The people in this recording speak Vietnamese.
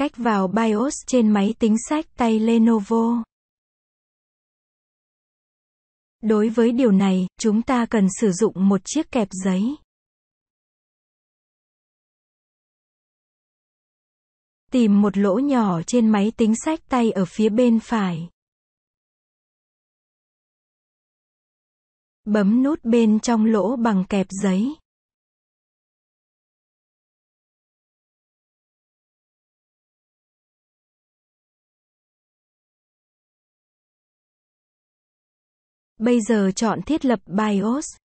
cách vào BIOS trên máy tính sách tay Lenovo. Đối với điều này, chúng ta cần sử dụng một chiếc kẹp giấy. Tìm một lỗ nhỏ trên máy tính sách tay ở phía bên phải. Bấm nút bên trong lỗ bằng kẹp giấy. Bây giờ chọn thiết lập BIOS.